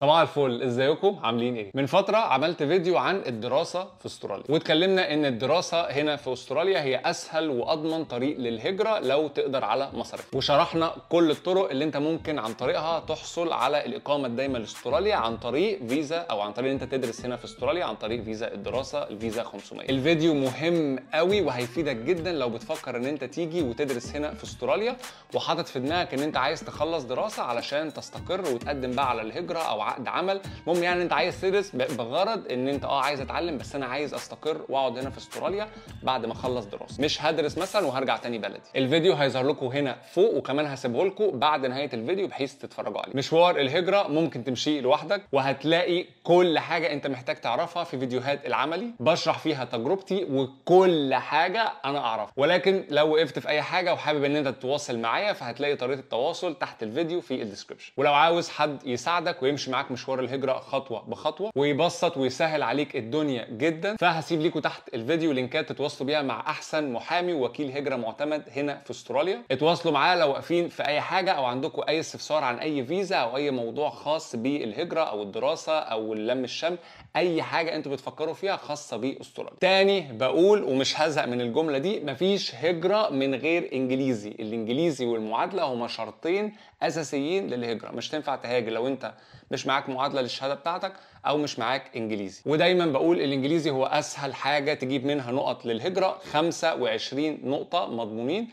صباح الفل ازيكم عاملين ايه من فتره عملت فيديو عن الدراسه في استراليا واتكلمنا ان الدراسه هنا في استراليا هي اسهل واضمن طريق للهجره لو تقدر على مصاريف وشرحنا كل الطرق اللي انت ممكن عن طريقها تحصل على الاقامه الدائمه لاستراليا عن طريق فيزا او عن طريق ان انت تدرس هنا في استراليا عن طريق فيزا الدراسه الفيزا 500 الفيديو مهم قوي وهيفيدك جدا لو بتفكر ان انت تيجي وتدرس هنا في استراليا وحاطط في دماغك ان انت عايز تخلص دراسه علشان تستقر وتقدم بقى على الهجره او عقد عمل المهم يعني انت عايز تدرس بغرض ان انت اه عايز اتعلم بس انا عايز استقر واقعد هنا في استراليا بعد ما اخلص دراسه مش هدرس مثلا وهرجع تاني بلدي الفيديو هيظهر لكم هنا فوق وكمان هسيبه لكم بعد نهايه الفيديو بحيث تتفرجوا عليه مشوار الهجره ممكن تمشي لوحدك وهتلاقي كل حاجه انت محتاج تعرفها في فيديوهات العملي بشرح فيها تجربتي وكل حاجه انا اعرفها ولكن لو وقفت في اي حاجه وحابب ان انت تتواصل معايا فهتلاقي طريقه التواصل تحت الفيديو في الديسكربشن ولو عاوز حد يساعدك ويمشي معاك معاك مشوار الهجره خطوه بخطوه ويبسط ويسهل عليك الدنيا جدا فهسيب لكم تحت الفيديو لينكات تتواصلوا بيها مع احسن محامي ووكيل هجره معتمد هنا في استراليا اتواصلوا معاه لو واقفين في اي حاجه او عندكم اي استفسار عن اي فيزا او اي موضوع خاص بالهجره او الدراسه او اللم الشم اي حاجه انتوا بتفكروا فيها خاصه باستراليا تاني بقول ومش هزهق من الجمله دي مفيش هجره من غير انجليزي الانجليزي والمعادله هما شرطين اساسيين للهجره مش تنفع تهاجر لو انت مش معاك معادله للشهاده بتاعتك او مش معاك انجليزي ودايما بقول الانجليزي هو اسهل حاجه تجيب منها نقط للهجره 25 نقطه مضمونين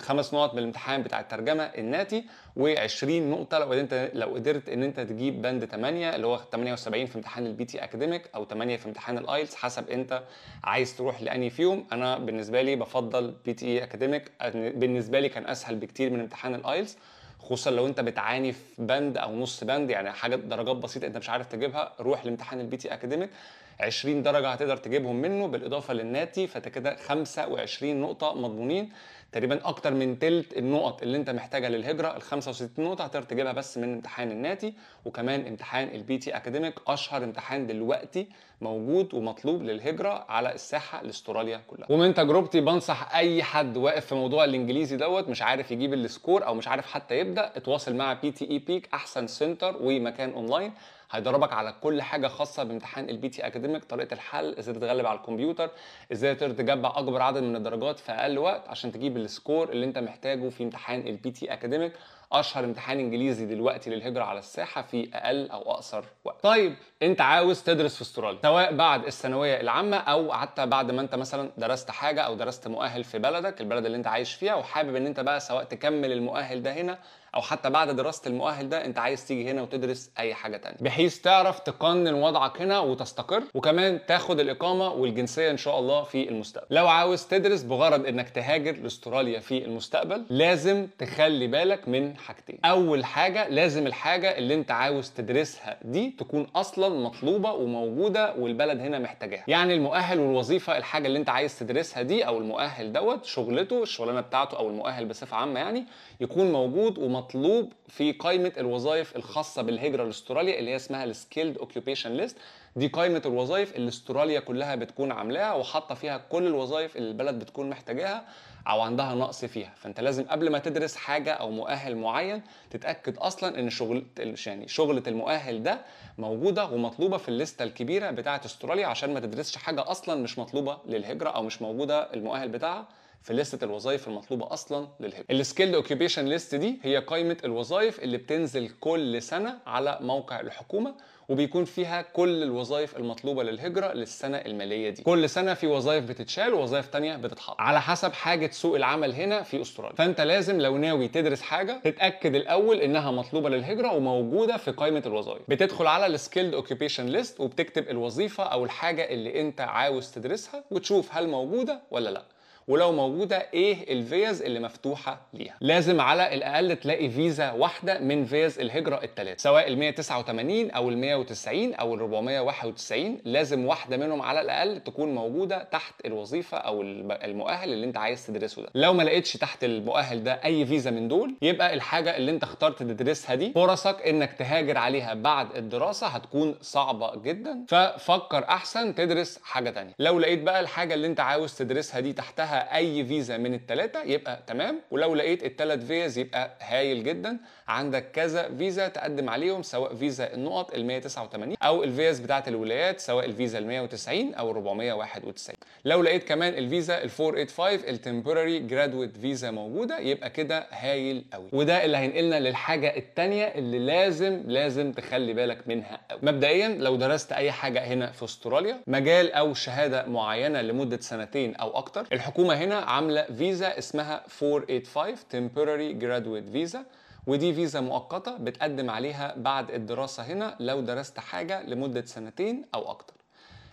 خمس نقط من الامتحان بتاع الترجمه الناتي و20 نقطه لو انت لو قدرت ان انت تجيب بند 8 اللي هو 78 في امتحان البي تي اكاديميك او 8 في امتحان الايلتس حسب انت عايز تروح لاني فيهم انا بالنسبه لي بفضل بي تي اكاديميك بالنسبه لي كان اسهل بكتير من امتحان الايلتس خصوصا لو انت بتعاني في بند او نص بند يعني حاجه درجات بسيطه انت مش عارف تجيبها روح لامتحان البي تي اكاديميك 20 درجه هتقدر تجيبهم منه بالاضافه للناتي فانت كده 25 نقطه مضمونين تقريبا اكتر من تلت النقط اللي انت محتاجها للهجره ال 65 نقطه هتقدر تجيبها بس من امتحان الناتي وكمان امتحان البي تي اكاديميك اشهر امتحان دلوقتي موجود ومطلوب للهجره على الساحه لاستراليا كلها ومن تجربتي بنصح اي حد واقف في موضوع الانجليزي دوت مش عارف يجيب السكور او مش عارف حتى يبدا اتواصل مع بي تي اي بيك احسن سنتر ومكان اونلاين هيدربك على كل حاجه خاصه بامتحان البي تي اكاديميك طريقه الحل ازاي تتغلب على الكمبيوتر ازاي تقدر تجمع اكبر عدد من الدرجات في اقل وقت عشان تجيب السكور اللي انت محتاجه في امتحان البي تي اكاديميك اشهر امتحان انجليزي دلوقتي للهجره على الساحه في اقل او اقصر وقت طيب انت عاوز تدرس في استراليا سواء بعد الثانويه العامه او حتى بعد ما انت مثلا درست حاجه او درست مؤهل في بلدك البلد اللي انت عايش فيها وحابب ان انت بقى سواء تكمل المؤهل ده هنا او حتى بعد دراسه المؤهل ده انت عايز تيجي هنا وتدرس اي حاجه ثانيه بحيث تعرف تقنن وضعك هنا وتستقر وكمان تاخد الاقامه والجنسيه ان شاء الله في المستقبل لو عاوز تدرس بغرض انك تهاجر لاستراليا في المستقبل لازم تخلي بالك من حاجتين اول حاجه لازم الحاجه اللي انت عاوز تدرسها دي تكون اصلا مطلوبه وموجوده والبلد هنا محتاجاها يعني المؤهل والوظيفه الحاجه اللي انت عايز تدرسها دي او المؤهل دوت شغلته الشغلانه بتاعته او المؤهل بصفه عامه يعني يكون موجود ومطلوب مطلوب في قائمه الوظائف الخاصه بالهجره لاستراليا اللي هي اسمها السكيلد اوكيوبيشن ليست دي قائمه الوظائف اللي استراليا كلها بتكون عاملاها وحاطه فيها كل الوظائف اللي البلد بتكون محتاجاها او عندها نقص فيها فانت لازم قبل ما تدرس حاجه او مؤهل معين تتاكد اصلا ان شغل يعني شغله المؤهل ده موجوده ومطلوبه في الليسته الكبيره بتاعه استراليا عشان ما تدرسش حاجه اصلا مش مطلوبه للهجره او مش موجوده المؤهل بتاعها في لستة الوظائف المطلوبة أصلا للهيب السكيلد اوكيبيشن ليست دي هي قائمة الوظائف اللي بتنزل كل سنة على موقع الحكومة وبيكون فيها كل الوظائف المطلوبه للهجره للسنه الماليه دي كل سنه في وظائف بتتشال ووظائف تانية بتتحط على حسب حاجه سوق العمل هنا في استراليا فانت لازم لو ناوي تدرس حاجه تتاكد الاول انها مطلوبه للهجره وموجوده في قائمه الوظائف بتدخل على السكيلد اوكيبيشن ليست وبتكتب الوظيفه او الحاجه اللي انت عاوز تدرسها وتشوف هل موجوده ولا لا ولو موجوده ايه الفيز اللي مفتوحه ليها لازم على الاقل تلاقي فيزا واحده من فيز الهجره الثلاثه سواء ال 189 او ال 190 او ال 491 لازم واحده منهم على الاقل تكون موجوده تحت الوظيفه او المؤهل اللي انت عايز تدرسه ده لو ما لقيتش تحت المؤهل ده اي فيزا من دول يبقى الحاجه اللي انت اخترت تدرسها دي فرصك انك تهاجر عليها بعد الدراسه هتكون صعبه جدا ففكر احسن تدرس حاجه ثانيه لو لقيت بقى الحاجه اللي انت عاوز تدرسها دي تحتها اي فيزا من الثلاثه يبقى تمام ولو لقيت الثلاث فيز يبقى هايل جدا عندك كذا فيزا تقدم عليهم سواء فيزا النقط ال 189 او الفيز بتاعه الولايات سواء الفيزا ال 190 او ال 491 لو لقيت كمان الفيزا ال 485 التمبوراري جرادويت فيزا موجوده يبقى كده هايل قوي وده اللي هينقلنا للحاجه الثانيه اللي لازم لازم تخلي بالك منها قوي مبدئيا لو درست اي حاجه هنا في استراليا مجال او شهاده معينه لمده سنتين او اكتر الحكومه هنا عامله فيزا اسمها 485 temporary graduate visa ودي فيزا مؤقته بتقدم عليها بعد الدراسه هنا لو درست حاجه لمده سنتين او اكتر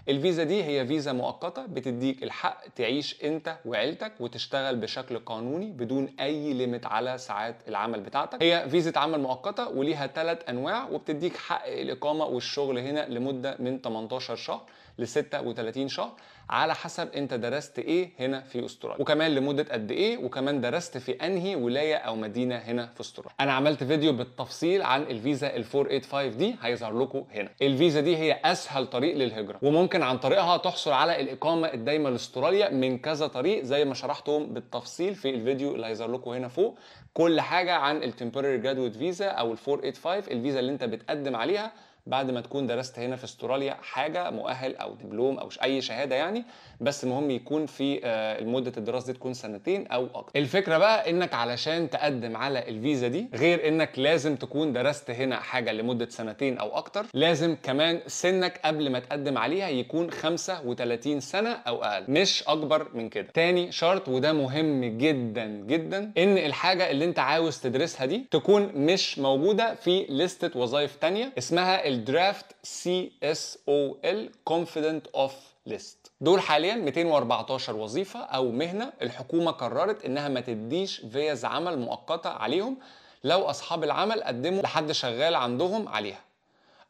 الفيزا دي هي فيزا مؤقته بتديك الحق تعيش انت وعيلتك وتشتغل بشكل قانوني بدون اي ليمت على ساعات العمل بتاعتك هي فيزا عمل مؤقته وليها ثلاث انواع وبتديك حق الاقامه والشغل هنا لمده من 18 شهر ل 36 شهر على حسب انت درست ايه هنا في استراليا وكمان لمده قد ايه وكمان درست في انهي ولايه او مدينه هنا في استراليا انا عملت فيديو بالتفصيل عن الفيزا ال 485 دي هيظهر لكم هنا الفيزا دي هي اسهل طريق للهجره وممكن عن طريقها تحصل على الاقامه الدايمه لاستراليا من كذا طريق زي ما شرحتهم بالتفصيل في الفيديو اللي هيظهر لكم هنا فوق كل حاجه عن التمبوراري جرادويت فيزا او ال 485 الفيزا اللي انت بتقدم عليها بعد ما تكون درست هنا في استراليا حاجه مؤهل او دبلوم او اي شهاده يعني بس المهم يكون في آه، مده الدراسه دي تكون سنتين او اكتر الفكره بقى انك علشان تقدم على الفيزا دي غير انك لازم تكون درست هنا حاجه لمده سنتين او اكتر لازم كمان سنك قبل ما تقدم عليها يكون 35 سنه او اقل مش اكبر من كده تاني شرط وده مهم جدا جدا ان الحاجه اللي انت عاوز تدرسها دي تكون مش موجوده في لستة وظائف تانية اسمها الدرافت سي اس او ال كونفيدنت اوف ليست دول حاليا 214 وظيفه او مهنه الحكومه قررت انها ما تديش فيز عمل مؤقته عليهم لو اصحاب العمل قدموا لحد شغال عندهم عليها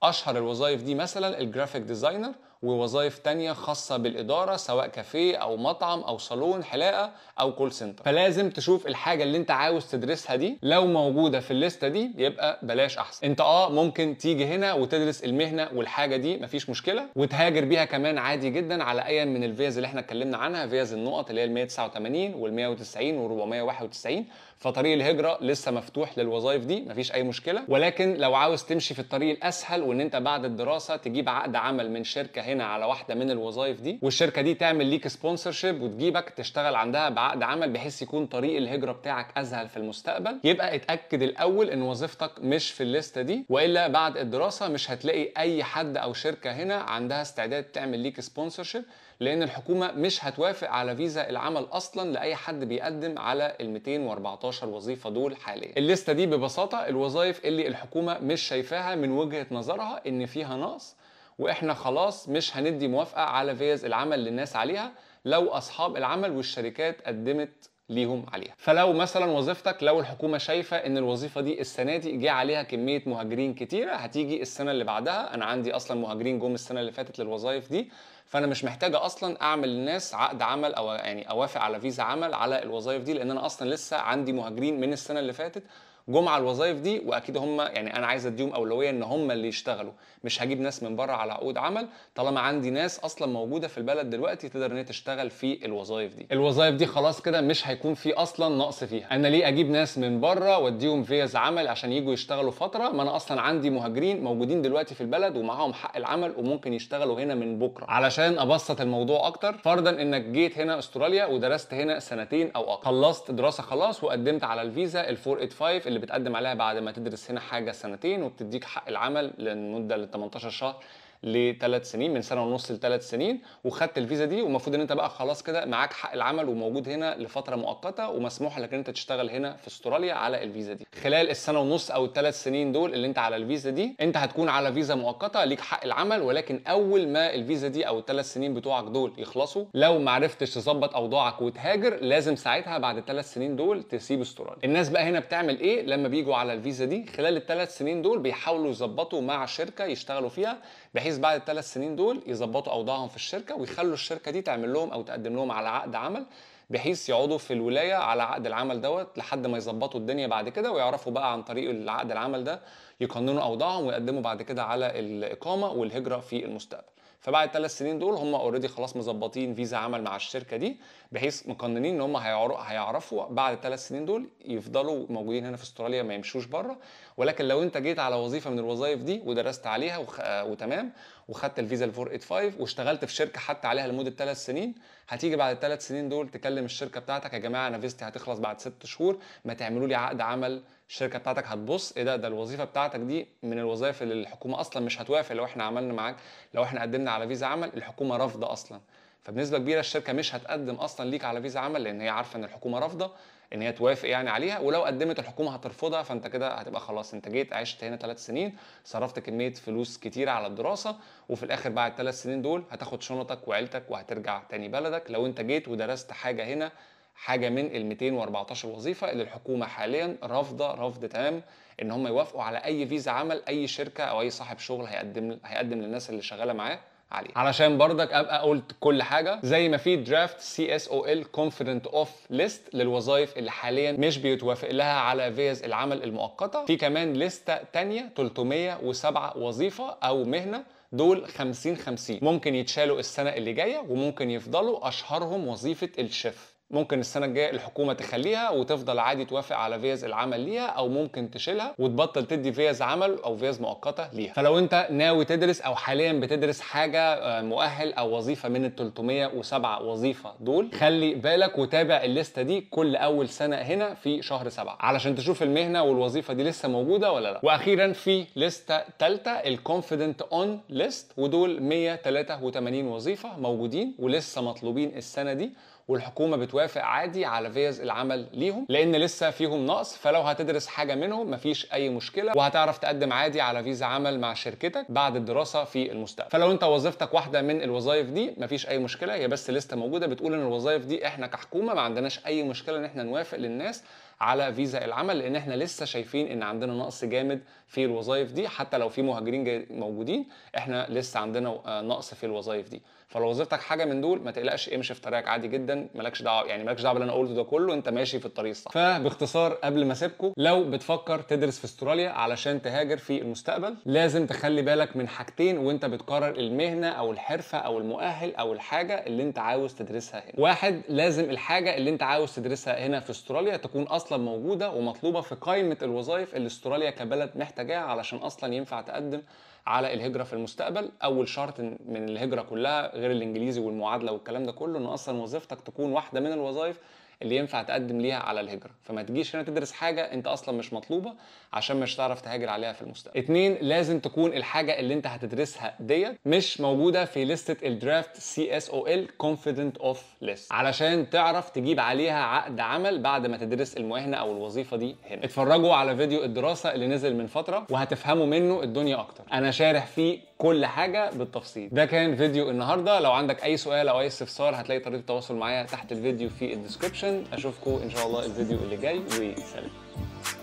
اشهر الوظائف دي مثلا الجرافيك ديزاينر ووظائف تانية خاصة بالإدارة سواء كافيه أو مطعم أو صالون حلاقة أو كول سنتر فلازم تشوف الحاجة اللي أنت عاوز تدرسها دي لو موجودة في الليستة دي يبقى بلاش أحسن أنت أه ممكن تيجي هنا وتدرس المهنة والحاجة دي مفيش مشكلة وتهاجر بيها كمان عادي جدا على أي من الفيز اللي احنا اتكلمنا عنها فيز النقط اللي هي ال 189 وال 190 وال 491 فطريق الهجرة لسه مفتوح للوظائف دي مفيش أي مشكلة ولكن لو عاوز تمشي في الطريق الأسهل وإن أنت بعد الدراسة تجيب عقد عمل من شركة هنا على واحده من الوظائف دي والشركه دي تعمل ليك سبونسرشيب وتجيبك تشتغل عندها بعقد عمل بحيث يكون طريق الهجره بتاعك اسهل في المستقبل يبقى اتاكد الاول ان وظيفتك مش في الليسته دي والا بعد الدراسه مش هتلاقي اي حد او شركه هنا عندها استعداد تعمل ليك سبونسرشيب لان الحكومه مش هتوافق على فيزا العمل اصلا لاي حد بيقدم على ال 214 وظيفه دول حاليا الليسته دي ببساطه الوظائف اللي الحكومه مش شايفاها من وجهه نظرها ان فيها نقص واحنا خلاص مش هندي موافقه على فيز العمل للناس عليها لو اصحاب العمل والشركات قدمت ليهم عليها فلو مثلا وظيفتك لو الحكومه شايفه ان الوظيفه دي السنه دي جه عليها كميه مهاجرين كتيره هتيجي السنه اللي بعدها انا عندي اصلا مهاجرين جم السنه اللي فاتت للوظائف دي فانا مش محتاجه اصلا اعمل للناس عقد عمل او يعني اوافق على فيزا عمل على الوظائف دي لان انا اصلا لسه عندي مهاجرين من السنه اللي فاتت جم على الوظائف دي واكيد هم يعني انا عايز اديهم اولويه ان هم اللي يشتغلوا مش هجيب ناس من بره على عقود عمل طالما عندي ناس اصلا موجوده في البلد دلوقتي تقدر ان هي تشتغل في الوظائف دي الوظائف دي خلاص كده مش هيكون في اصلا نقص فيها انا ليه اجيب ناس من بره واديهم فيز عمل عشان يجوا يشتغلوا فتره ما انا اصلا عندي مهاجرين موجودين دلوقتي في البلد ومعاهم حق العمل وممكن يشتغلوا هنا من بكره علشان ابسط الموضوع اكتر فرضا انك جيت هنا استراليا ودرست هنا سنتين او اقل خلصت دراسه خلاص وقدمت على الفيزا الفور 485 اللي بتقدم عليها بعد ما تدرس هنا حاجه سنتين وبتديك حق العمل للمده ل 18 شهر لثلاث سنين من سنه ونص لثلاث سنين وخدت الفيزا دي والمفروض ان انت بقى خلاص كده معاك حق العمل وموجود هنا لفتره مؤقته ومسموح لك ان انت تشتغل هنا في استراليا على الفيزا دي خلال السنه ونص او الثلاث سنين دول اللي انت على الفيزا دي انت هتكون على فيزا مؤقته ليك حق العمل ولكن اول ما الفيزا دي او الثلاث سنين بتوعك دول يخلصوا لو ما عرفتش تظبط اوضاعك وتهاجر لازم ساعتها بعد الثلاث سنين دول تسيب استراليا الناس بقى هنا بتعمل ايه لما بيجوا على الفيزا دي خلال الثلاث سنين دول بيحاولوا يظبطوا مع شركه يشتغلوا فيها بحيث بعد الثلاث سنين دول يظبطوا اوضاعهم في الشركه ويخلوا الشركه دي تعمل لهم او تقدم لهم على عقد عمل بحيث يقعدوا في الولايه على عقد العمل دوت لحد ما يظبطوا الدنيا بعد كده ويعرفوا بقى عن طريق العقد العمل ده يقننوا اوضاعهم ويقدموا بعد كده على الاقامه والهجره في المستقبل فبعد الثلاث سنين دول هم اوريدي خلاص مظبطين فيزا عمل مع الشركه دي بحيث مقننين ان هم هيعرفوا بعد الثلاث سنين دول يفضلوا موجودين هنا في استراليا ما يمشوش بره ولكن لو انت جيت على وظيفه من الوظائف دي ودرست عليها وتمام وخدت الفيزا ال 485 واشتغلت في شركه حتى عليها لمده ثلاث سنين هتيجي بعد الثلاث سنين دول تكلم الشركه بتاعتك يا جماعه انا فيزتي هتخلص بعد ست شهور ما تعملوا لي عقد عمل الشركه بتاعتك هتبص ايه ده ده الوظيفه بتاعتك دي من الوظائف اللي الحكومه اصلا مش هتوافق لو احنا عملنا معاك لو احنا قدمنا على فيزا عمل الحكومه رافضه اصلا فبنسبه كبيره الشركه مش هتقدم اصلا ليك على فيزا عمل لان هي عارفه ان الحكومه رافضه ان هي توافق يعني عليها ولو قدمت الحكومه هترفضها فانت كده هتبقى خلاص انت جيت عشت هنا ثلاث سنين صرفت كميه فلوس كتيره على الدراسه وفي الاخر بعد ثلاث سنين دول هتاخد شنطك وعيلتك وهترجع تاني بلدك لو انت جيت ودرست حاجه هنا حاجه من ال 214 وظيفه اللي الحكومه حاليا رافضه رفض تام ان هم يوافقوا على اي فيزا عمل اي شركه او اي صاحب شغل هيقدم هيقدم للناس اللي شغاله معاه عليه علشان برضك ابقى قلت كل حاجه زي ما في درافت سي اس او ال كونفيدنت اوف ليست للوظائف اللي حاليا مش بيتوافق لها على فيز العمل المؤقته في كمان لسته تانية 307 وظيفه او مهنه دول 50 50 ممكن يتشالوا السنه اللي جايه وممكن يفضلوا اشهرهم وظيفه الشيف ممكن السنه الجايه الحكومه تخليها وتفضل عادي توافق على فيز العمل ليها او ممكن تشيلها وتبطل تدي فيز عمل او فيز مؤقته ليها فلو انت ناوي تدرس او حاليا بتدرس حاجه آه، مؤهل او وظيفه من ال 307 وظيفه دول خلي بالك وتابع الليسته دي كل اول سنه هنا في شهر 7 علشان تشوف المهنه والوظيفه دي لسه موجوده ولا لا واخيرا في لسته ثالثه الكونفيدنت اون ليست ودول 183 وظيفه موجودين ولسه مطلوبين السنه دي والحكومه بتوافق عادي على فيز العمل ليهم لان لسه فيهم نقص فلو هتدرس حاجه منهم مفيش اي مشكله وهتعرف تقدم عادي على فيزا عمل مع شركتك بعد الدراسه في المستقبل فلو انت وظيفتك واحده من الوظائف دي مفيش اي مشكله هي بس لسه موجوده بتقول ان الوظائف دي احنا كحكومه ما عندناش اي مشكله ان احنا نوافق للناس على فيزا العمل لان احنا لسه شايفين ان عندنا نقص جامد في الوظائف دي حتى لو في مهاجرين موجودين احنا لسه عندنا آه، نقص في الوظائف دي فلو وظيفتك حاجه من دول ما تقلقش امشي في طريقك عادي جدا مالكش دعوه يعني مالكش دعوه باللي انا قلته ده كله انت ماشي في الطريق الصح فباختصار قبل ما اسيبكم لو بتفكر تدرس في استراليا علشان تهاجر في المستقبل لازم تخلي بالك من حاجتين وانت بتقرر المهنه او الحرفه او المؤهل او الحاجه اللي انت عاوز تدرسها هنا واحد لازم الحاجه اللي انت عاوز تدرسها هنا في استراليا تكون اصلا اصلا موجوده ومطلوبه في قائمه الوظائف اللي استراليا كبلد محتاجاها علشان اصلا ينفع تقدم على الهجره في المستقبل اول شرط من الهجره كلها غير الانجليزي والمعادله والكلام ده كله ان اصلا وظيفتك تكون واحده من الوظائف اللي ينفع تقدم ليها على الهجره فما تجيش هنا تدرس حاجه انت اصلا مش مطلوبه عشان مش هتعرف تهاجر عليها في المستقبل اتنين لازم تكون الحاجه اللي انت هتدرسها ديت مش موجوده في لسته الدرافت سي اس او ال كونفيدنت اوف ليست علشان تعرف تجيب عليها عقد عمل بعد ما تدرس المهنه او الوظيفه دي هنا اتفرجوا على فيديو الدراسه اللي نزل من فتره وهتفهموا منه الدنيا اكتر انا شارح فيه كل حاجه بالتفصيل ده كان فيديو النهارده لو عندك اي سؤال او اي استفسار هتلاقي طريقه التواصل معايا تحت الفيديو في الديسكربشن اشوفكم ان شاء الله الفيديو اللي جاي وسلام